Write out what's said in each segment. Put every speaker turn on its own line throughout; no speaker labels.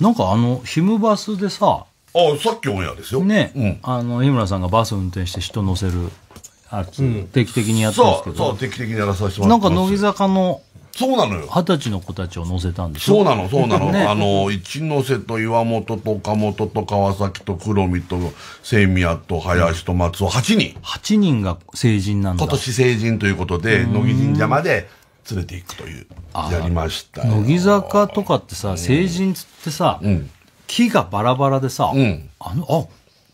なんかあの、ヒムバスでさ、あさっきオンエアですよ。ね、うん、あの、日村さんがバス運転して人乗せる、あうん、定期的にやってですけど。そう、定
期的にやらさせてもらってなんか
乃木坂の、そうなのよ。二十歳の子たちを乗せたんでしょそうなの、そうなの。ね、あの、一
ノ瀬と岩本と岡本と川崎と黒見と清宮と林と松尾、8人。8人が成人なんだ。今年成人ということで、乃木神社まで連れていくというやりました乃木坂とかってさ、成人っつって
さ、うん、木がバラバラでさ、うん、あのあ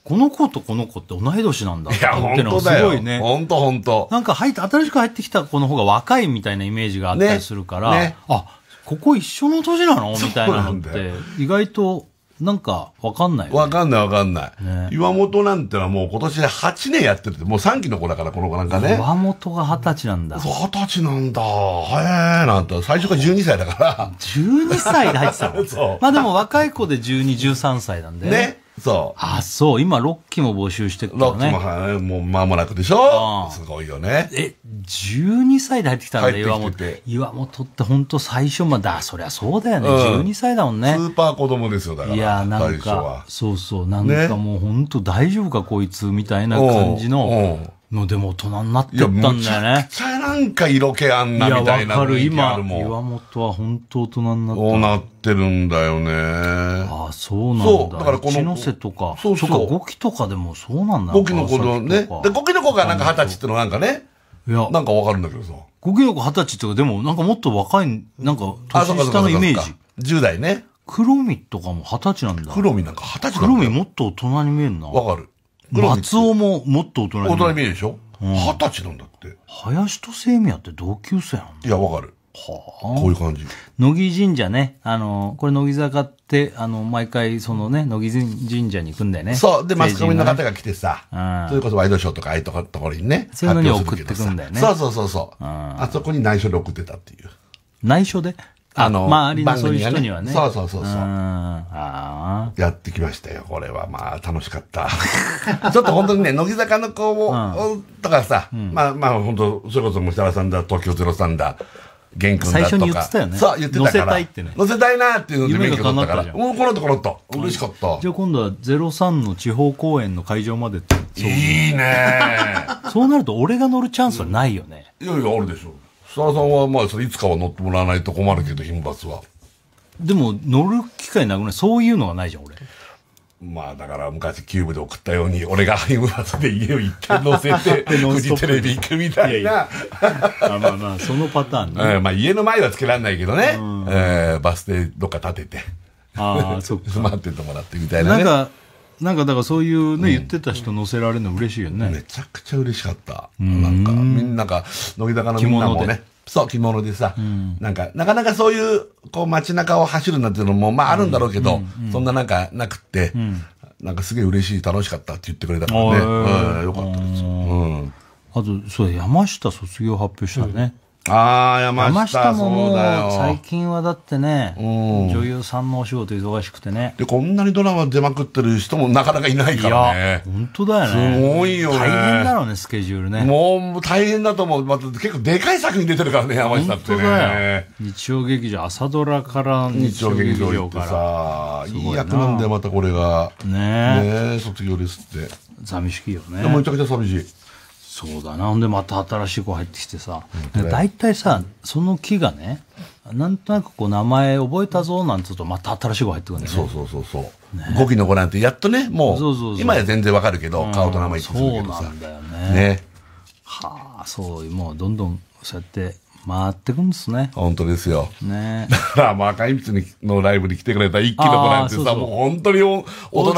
この子とこの子って同い年なんだっていうのがすごいね。本当本当。なんか入って、新しく入ってきた子の方が若いみたいなイメージがあったりするから、ねね、あ、ここ一緒の年なのみたいなのって、意
外となんか、わかんない、ね。わかんないわかんない、ね、岩本なんてのはもう今年で8年やってるって、もう3期の子だから、この子なんかね。岩
本が二十歳なんだ。二十歳なんだ。
へえ、なんて。最初から12歳だから。12歳で入ってたの そう。ま
あでも若い子で12、13歳なんで。ね。そう。あ、そう。今、6期も募集してるからね。6期も、
はい、もう間もなくでしょうすごいよね。え、12歳で入ってきたんだ、岩本。
岩本って本当最初まで、あ、そりゃそうだよね、うん。12歳だもんね。スーパー子
供ですよ、だから。いや、なんか、
そうそう。なんかもう本当大丈夫か、こいつ、みたいな感じの。のでも大人になってったんだよね。いや、
ちゃなんか色気あんなみたいなのいや、わかる。今、岩
本は本当大人にな
ってそうなってるんだよね。ああ、そうなんだ。そう、だからこの。一ノ瀬とか。そうそう。そう
か、5期とかでもそうなんだ。5期の子のね。で、
5期の子がなんか二十歳ってのなんかね。いや。なんかわかるんだけどさ。5期の子二十歳ってか、でもなんかもっと若い、なんか年下のイメージ。10代ね。黒み
とかも二十歳なんだ。黒みなんか二十歳黒見もっと大人に見えるな。わかる。松尾ももっと大人に大人
見えるでしょ二十、歳なんだって
林と清宮って同級生なんだいやわかるはあ、こういう感じ乃木神社ねあのこれ乃木坂ってあの毎回そのね乃木神社に行くんだよねそうでマスコミの方が
来てさ、うん、それこそワイドショーとかああいうところにねそういうのに送ってくんだよねそうそうそうそうあそこに内緒で送ってたっていう内緒であの、周りのそういう人にはね。そうそうそうそう。やってきましたよ。これはまあ楽しかった。ちょっと本当にね、乃木坂の子を、とかさ、まあまあ本当、それこそ設楽さんだ、東京ゼロさんだ、玄君だとか。最初に言ってたよね。そう、言ってたから。載せたいってね。乗せたいなっていうので免許取ったから。うん、このところ
と。嬉しかった。じゃあ今度は03の地方公演の会場まで
いいねそうなると俺が乗るチャンスはないよね。いやいや、あるでしょう。設楽さんは、まあ、いつかは乗ってもらわないと困るけど、品罰は。でも、乗る機会なくないそういうのはないじゃん、俺。まあだから昔キューブで送ったように俺がハイで家を一回乗せて フジテレビ行くみたいなまあまあまあそのパターンね、えまあ家の前はつけられないけどね、えー、バス停どっか立ててああそっか 待っててもらってみたいな、ね、な
んかなんかだからそういうね、うん、言ってた人乗せられるの嬉
しいよね。めちゃくちゃ嬉しかった。んなんか、みんなが、乃木坂のみんなもね。そう、着物でさ、うん、なんか、なかなかそういう、こう街中を走るなんていうのも、まああるんだろうけど、うん、そんななんかなくって、なんかすげえ嬉しい、楽しかったって言ってくれたからね。うん、よかったです。うん。
あと、そう、山下卒業発表したね。
ああ、山下もも最
近はだってね、女優さんのお仕事忙
しくてね。で、こんなにドラマ出まくってる人もなかなかいないからね。本当だよね。すごいよね。大変だろうね、スケジュールね。もう大変だと思う。また結構でかい作品出てるからね、山下ってね。日曜劇場、朝ドラか
ら日曜劇場から。さ、
いい役なんだよ、またこれが。ねえ。ね卒業ですって。寂しいよね。めちゃく
ちゃ寂しい。そうだなほんでまた新しい子入ってきてさ大体、うん、さその木がねなんとなくこう名前覚えたぞなんつうとまた新しい子入ってくる
んだよねそうそうそうそう、5期の子なんてやっとねもう今や全然わかるけど、うん、顔と名前一致するけどさそうなんだよねねはあそうもうどんどんそうやって回ってくんですね。本当ですよ。ねだから、まあ、赤い道のライブに来てくれた一気の子なんてさ、もう本当に大人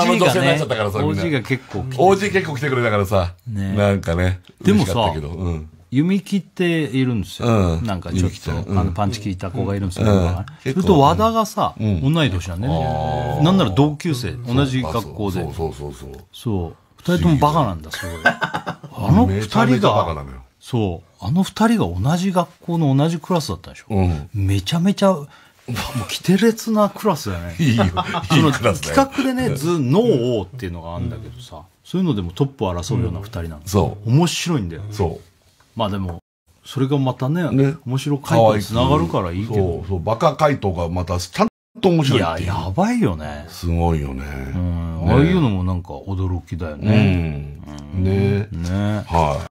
の女性になっちゃったからさ、みん OG が結構来て OG 結構来てくれたか
らさ、ねなんかね。でもさけどうん。弓切っているんですよ、うんなんかちょっと、あのパンチ効いた子がいるんですよ、ど。んそれと和田がさ、同い年だねなんなら同級生同じ学校でそうそうそうそうそう二人ともバカなんだすごい あ
の二人が。バカながのよ。
そうあの二人が同じ学校の同じクラスだったでしょ、うん、めちゃめちゃもうキてれつなクラスだね いいよいいクラスだよ企画でね「ズ・ノー」っていうのがあるんだけどさ、うん、そういうのでもトップを争うような二人なんだ、うん、そう面白いんだよ、ね、そうまあでもそれがまたねね面
白回答につながるからいいけど、そうそうバカ回答がまたちゃんと面白いいややばいよねすごいよねうん、ね、ああいうのもなんか驚きだよね
うん、ねねはい